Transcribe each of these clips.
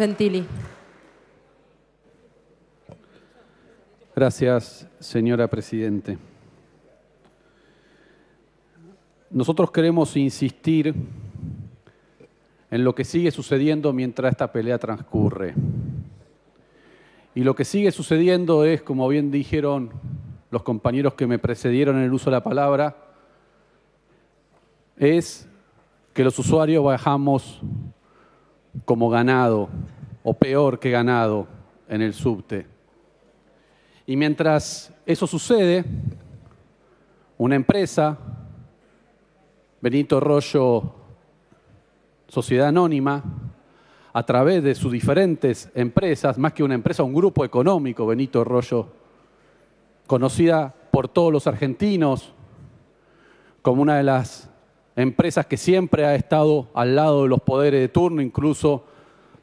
Gentili. Gracias, señora Presidente. Nosotros queremos insistir en lo que sigue sucediendo mientras esta pelea transcurre. Y lo que sigue sucediendo es, como bien dijeron los compañeros que me precedieron en el uso de la palabra, es que los usuarios bajamos como ganado o peor que ganado en el subte. Y mientras eso sucede, una empresa, Benito Rollo Sociedad Anónima, a través de sus diferentes empresas, más que una empresa, un grupo económico, Benito Rollo, conocida por todos los argentinos como una de las empresas que siempre ha estado al lado de los poderes de turno, incluso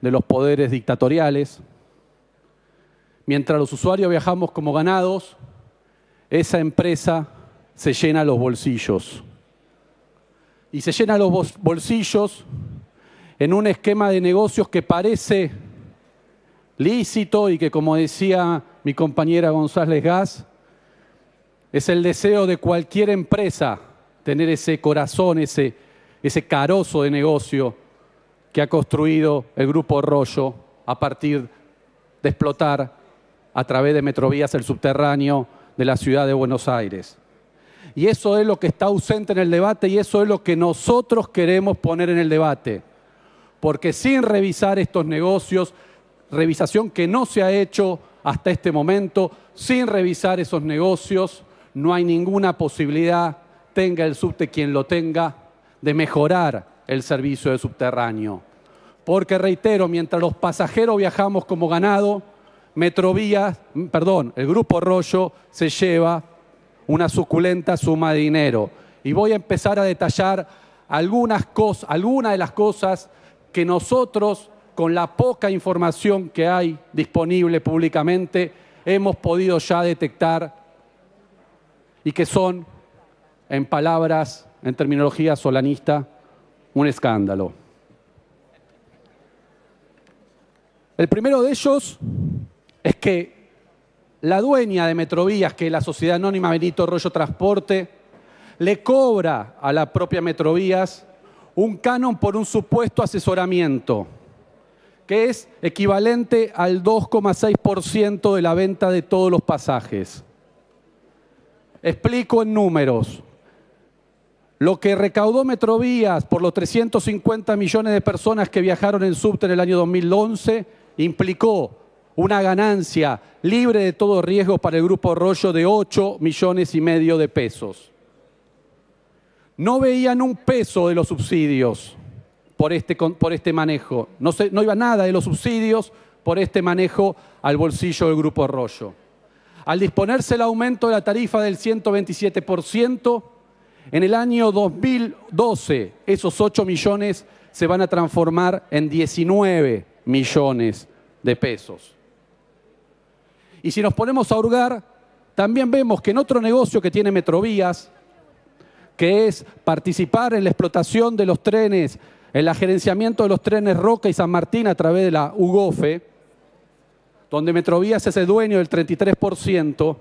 de los poderes dictatoriales. Mientras los usuarios viajamos como ganados, esa empresa se llena los bolsillos. Y se llena los bolsillos en un esquema de negocios que parece lícito y que, como decía mi compañera González Gas, es el deseo de cualquier empresa tener ese corazón, ese, ese carozo de negocio que ha construido el Grupo Rollo a partir de explotar a través de metrovías el subterráneo de la ciudad de Buenos Aires. Y eso es lo que está ausente en el debate y eso es lo que nosotros queremos poner en el debate. Porque sin revisar estos negocios, revisación que no se ha hecho hasta este momento, sin revisar esos negocios, no hay ninguna posibilidad, tenga el subte quien lo tenga, de mejorar el servicio de subterráneo. Porque reitero, mientras los pasajeros viajamos como ganado, Metrovías, perdón, el grupo Rollo se lleva una suculenta suma de dinero. Y voy a empezar a detallar algunas, algunas de las cosas que nosotros, con la poca información que hay disponible públicamente, hemos podido ya detectar y que son, en palabras, en terminología solanista, un escándalo. El primero de ellos es que la dueña de Metrovías, que es la Sociedad Anónima Benito Rollo Transporte, le cobra a la propia Metrovías un canon por un supuesto asesoramiento, que es equivalente al 2,6% de la venta de todos los pasajes. Explico en números. Lo que recaudó Metrovías por los 350 millones de personas que viajaron en subte en el año 2011 implicó una ganancia libre de todo riesgo para el Grupo Arroyo de 8 millones y medio de pesos. No veían un peso de los subsidios por este, este manejo. No, iba nada de los subsidios por este manejo al bolsillo del Grupo Arroyo. Al disponerse el aumento de la tarifa del 127%, en el año 2012 esos 8 millones se van a transformar en 19 millones de pesos. Y si nos ponemos a hurgar, también vemos que en otro negocio que tiene Metrovías, que es participar en la explotación de los trenes, en el gerenciamiento de los trenes Roca y San Martín a través de la UGOFE, donde Metrovías es el dueño del 33%,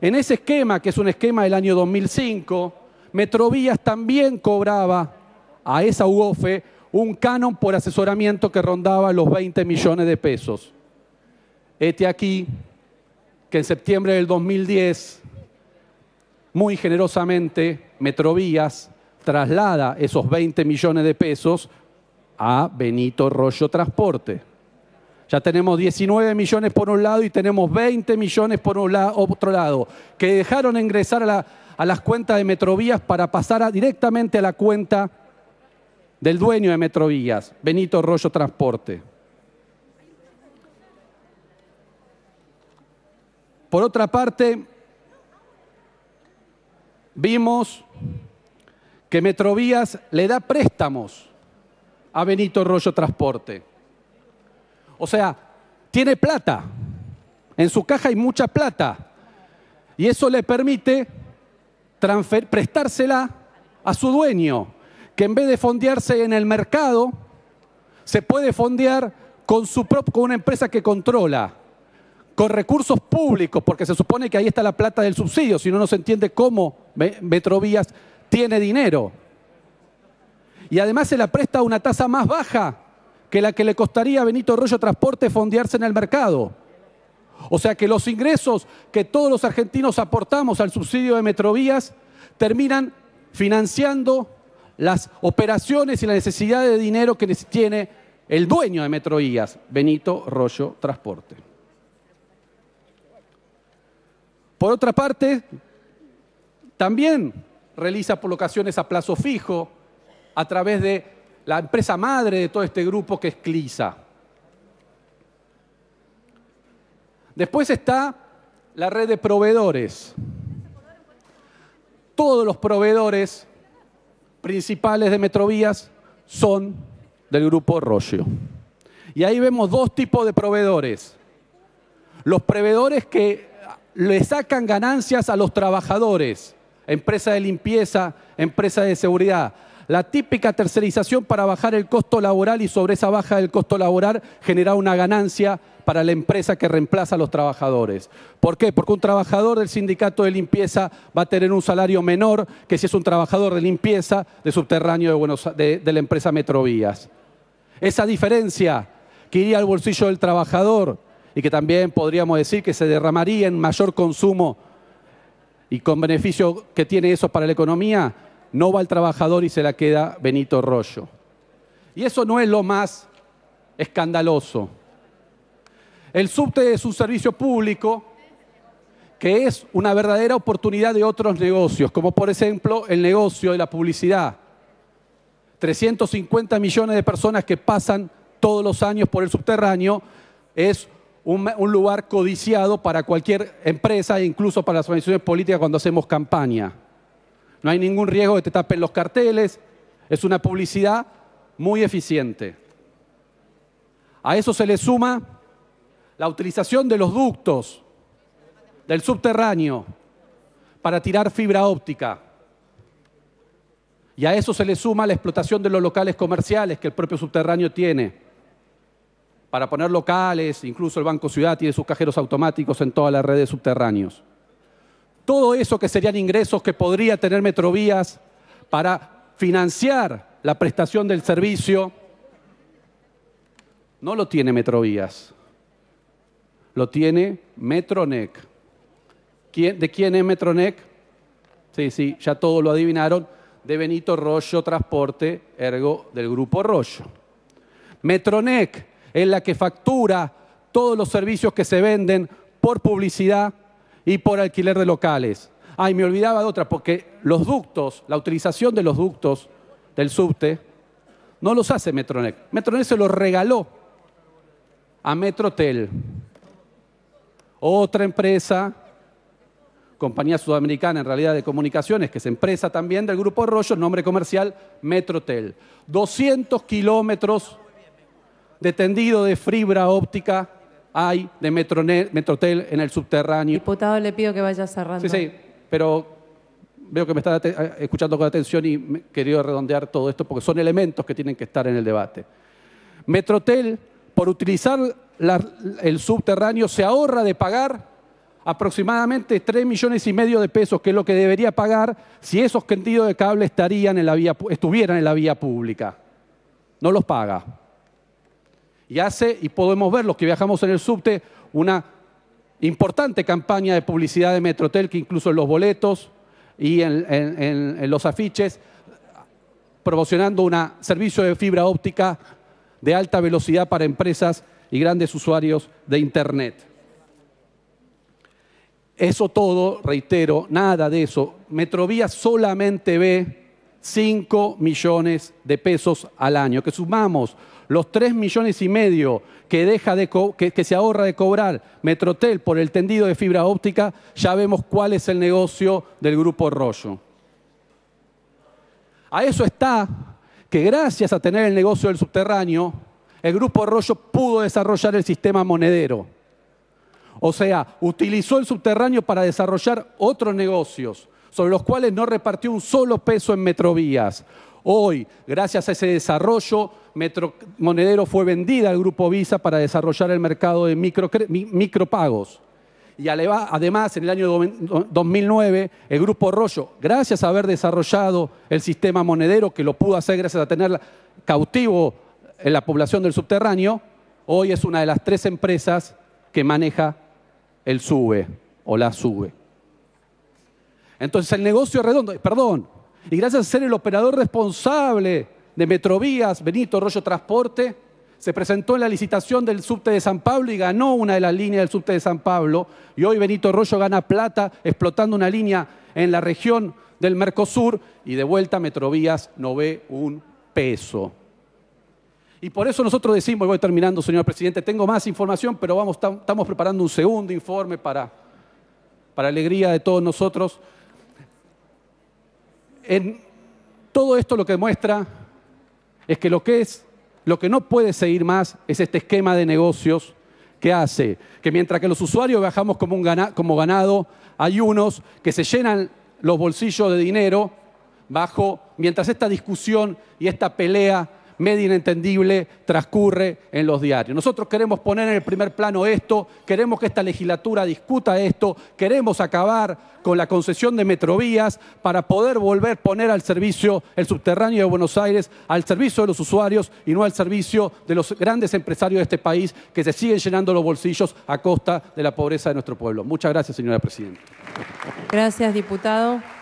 en ese esquema, que es un esquema del año 2005, Metrovías también cobraba a esa UGOFE un canon por asesoramiento que rondaba los 20 millones de pesos. Este aquí que en septiembre del 2010, muy generosamente, Metrovías traslada esos 20 millones de pesos a Benito Rollo Transporte. Ya tenemos 19 millones por un lado y tenemos 20 millones por otro lado, que dejaron ingresar a, a las cuentas de Metrovías para pasar directamente a la cuenta del dueño de Metrovías, Benito Rollo Transporte. Por otra parte, vimos que Metrovías le da préstamos a Benito Rollo Transporte. O sea, tiene plata. En su caja hay mucha plata. Y eso le permite prestársela a su dueño, que en vez de fondearse en el mercado, se puede fondear con, su con una empresa que controla, con recursos públicos, porque se supone que ahí está la plata del subsidio, si no, no se entiende cómo Metrovías tiene dinero. Y además se la presta a una tasa más baja que la que le costaría a Benito Rollo Transporte fondearse en el mercado. O sea que los ingresos que todos los argentinos aportamos al subsidio de Metrovías terminan financiando las operaciones y la necesidad de dinero que tiene el dueño de Metroías, Benito Rollo Transporte. Por otra parte, también realiza colocaciones a plazo fijo a través de la empresa madre de todo este grupo que es Clisa. Después está la red de proveedores. Todos los proveedores principales de Metrovías son del grupo Rocio. Y ahí vemos dos tipos de proveedores. Los proveedores que le sacan ganancias a los trabajadores, empresa de limpieza, empresa de seguridad. La típica tercerización para bajar el costo laboral y sobre esa baja del costo laboral generar una ganancia para la empresa que reemplaza a los trabajadores. ¿Por qué? Porque un trabajador del sindicato de limpieza va a tener un salario menor que si es un trabajador de limpieza de subterráneo de, la empresa Metrovías. Esa diferencia que iría al bolsillo del trabajador y que también podríamos decir que se derramaría en mayor consumo y con beneficio que tiene eso para la economía, no va el trabajador y se la queda Benito Rollo. Y eso no es lo más escandaloso. El subte es un servicio público que es una verdadera oportunidad de otros negocios, como por ejemplo el negocio de la publicidad. 350 millones de personas que pasan todos los años por el subterráneo es un, un lugar codiciado para cualquier empresa e incluso para las organizaciones políticas cuando hacemos campaña no hay ningún riesgo de que te tapen los carteles, es una publicidad muy eficiente. A eso se le suma la utilización de los ductos del subterráneo para tirar fibra óptica. Y a eso se le suma la explotación de los locales comerciales que el propio subterráneo tiene para poner locales, incluso el Banco Ciudad tiene sus cajeros automáticos en todas las redes de subterráneos todo eso que serían ingresos que podría tener Metrovías para financiar la prestación del servicio, no lo tiene Metrovías, lo tiene Metronec. ¿De quién es Metronec? Sí, sí, ya todos lo adivinaron, de Benito Rollo Transporte, ergo del grupo Rollo. Metronec es la que factura todos los servicios que se venden por publicidad y por alquiler de locales. Ay, me olvidaba de otra, porque los ductos, la utilización de los ductos del subte, no los hace Metronet. Metronet se los regaló a Metrotel, otra empresa, compañía sudamericana en realidad de comunicaciones, que es empresa también del grupo Rollo, nombre comercial Metrotel. 200 kilómetros de tendido de fibra óptica hay de Metrotel en el subterráneo. Diputado, le pido que vaya cerrando. Sí, sí, pero veo que me está eh, escuchando con atención y he querido redondear todo esto porque son elementos que tienen que estar en el debate. Metrotel, por utilizar el subterráneo, se ahorra de pagar aproximadamente 3 millones y medio de pesos, que es lo que debería pagar si esos tendidos de cable estarían en la vía, estuvieran en la vía pública. No los paga y hace, y podemos ver los que viajamos en el subte, una importante campaña de publicidad de Metrotel que incluso en los boletos y en, los afiches, promocionando un servicio de fibra óptica de alta velocidad para empresas y grandes usuarios de Internet. Eso todo, reitero, nada de eso. Metrovía solamente ve 5 millones de pesos al año, que sumamos los 3 millones y medio que, deja de que, se ahorra de cobrar Metrotel por el tendido de fibra óptica, ya vemos cuál es el negocio del Grupo Arroyo. A eso está que gracias a tener el negocio del subterráneo, el Grupo Arroyo pudo desarrollar el sistema monedero. O sea, utilizó el subterráneo para desarrollar otros negocios sobre los cuales no repartió un solo peso en Metrovías. Hoy, gracias a ese desarrollo, Metro Monedero fue vendida al Grupo Visa para desarrollar el mercado de micropagos. Y además, en el año 2009, el Grupo Rollo, gracias a haber desarrollado el sistema monedero, que lo pudo hacer gracias a tener cautivo en la población del subterráneo, hoy es una de las tres empresas que maneja el SUBE o la SUBE. Entonces el negocio es redondo, perdón. Y gracias a ser el operador responsable de Metrovías, Benito, Rollo Transporte, se presentó en la licitación del subte de San Pablo y ganó una de las líneas del subte de San Pablo. Y hoy Benito Rollo gana plata explotando una línea en la región del Mercosur y de vuelta Metrovías no ve un peso. Y por eso nosotros decimos, y voy terminando, señor presidente, tengo más información, pero estamos preparando un segundo informe para alegría de todos nosotros en todo esto lo que muestra es que lo que es, lo que no puede seguir más es este esquema de negocios que hace que mientras que los usuarios viajamos como, como ganado, hay unos que se llenan los bolsillos de dinero bajo, mientras esta discusión y esta pelea media inentendible transcurre en los diarios. Nosotros queremos poner en el primer plano esto, queremos que esta legislatura discuta esto, queremos acabar con la concesión de metrovías para poder volver a poner al servicio el subterráneo de Buenos Aires, al servicio de los usuarios y no al servicio de los grandes empresarios de este país que se siguen llenando los bolsillos a costa de la pobreza de nuestro pueblo. Muchas gracias, señora presidenta. Gracias, diputado.